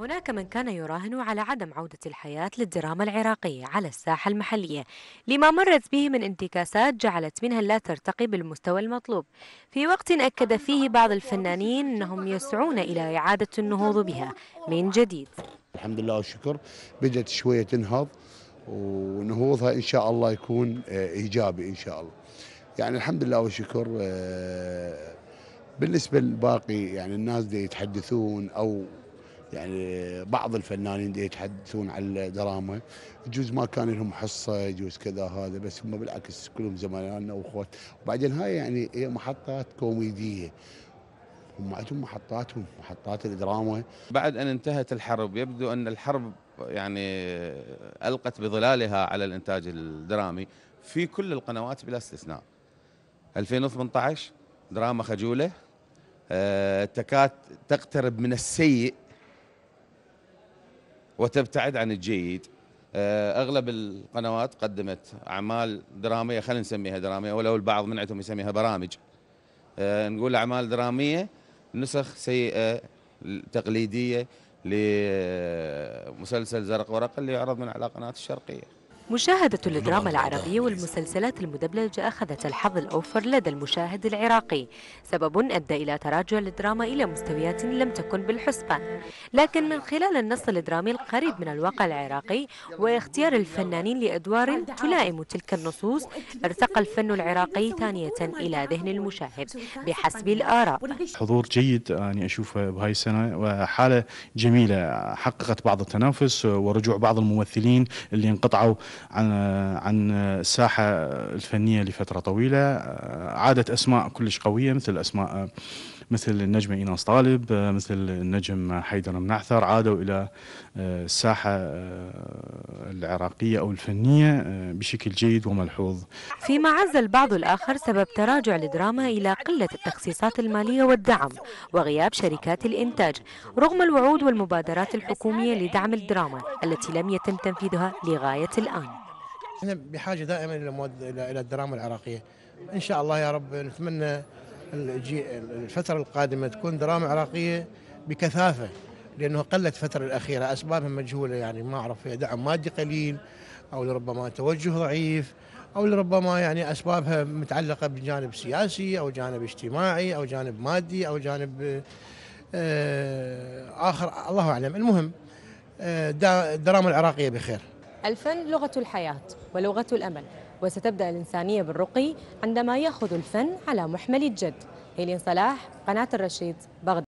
هناك من كان يراهن على عدم عودة الحياة للدراما العراقية على الساحة المحلية لما مرت به من انتكاسات جعلت منها لا ترتقي بالمستوى المطلوب في وقت أكد فيه بعض الفنانين أنهم يسعون إلى إعادة النهوض بها من جديد الحمد لله والشكر بدأت شوية تنهض ونهوضها إن شاء الله يكون آه، إيجابي إن شاء الله يعني الحمد لله والشكر آه، بالنسبة للباقي يعني الناس دي يتحدثون أو يعني بعض الفنانين يتحدثون على الدراما جزء ما كان لهم حصه جزء كذا هذا بس هم بالعكس كلهم زملائنا واخوات وبعدين هاي يعني هي محطات كوميديه هم عندهم محطاتهم محطات الدراما بعد ان انتهت الحرب يبدو ان الحرب يعني القت بظلالها على الانتاج الدرامي في كل القنوات بلا استثناء 2018 دراما خجوله آه، تكاد تقترب من السيء وتبتعد عن الجيد آه، اغلب القنوات قدمت اعمال دراميه خلينا نسميها دراميه ولو البعض منعتهم يسميها برامج آه، نقول اعمال دراميه نسخ سيئه تقليديه لمسلسل زرق ورق اللي يعرض من على قناه الشرقيه مشاهدة الدراما العربية والمسلسلات المدبلجة أخذت الحظ الأوفر لدى المشاهد العراقي سبب أدى إلى تراجع الدراما إلى مستويات لم تكن بالحسبان لكن من خلال النص الدرامي القريب من الواقع العراقي واختيار الفنانين لأدوار تلائم تلك النصوص ارتقى الفن العراقي ثانية إلى ذهن المشاهد بحسب الآراء حضور جيد أنا أشوفه بهاي السنة وحالة جميلة حققت بعض التنافس ورجوع بعض الممثلين اللي انقطعوا عن عن الساحه الفنيه لفتره طويله عادت اسماء كلش قويه مثل اسماء مثل النجم إيناس طالب مثل النجم حيدر منعثر عادوا إلى آه، الساحة آه، العراقية أو الفنية آه، بشكل جيد وملحوظ فيما عز البعض الآخر سبب تراجع الدراما إلى قلة التخصيصات المالية والدعم وغياب شركات الإنتاج رغم الوعود والمبادرات الحكومية لدعم الدراما التي لم يتم تنفيذها لغاية الآن احنا بحاجه دائما الى الى الدراما العراقيه ان شاء الله يا رب نتمنى الفتره القادمه تكون دراما عراقيه بكثافه لانه قلت الفتره الاخيره اسبابها مجهوله يعني ما اعرف دعم مادي قليل او لربما توجه ضعيف او لربما يعني اسبابها متعلقه بجانب سياسي او جانب اجتماعي او جانب مادي او جانب آه، اخر الله اعلم المهم آه، الدراما العراقيه بخير الفن لغه الحياه ولغه الامل وستبدا الانسانيه بالرقي عندما ياخذ الفن على محمل الجد هيلين صلاح قناه الرشيد بغداد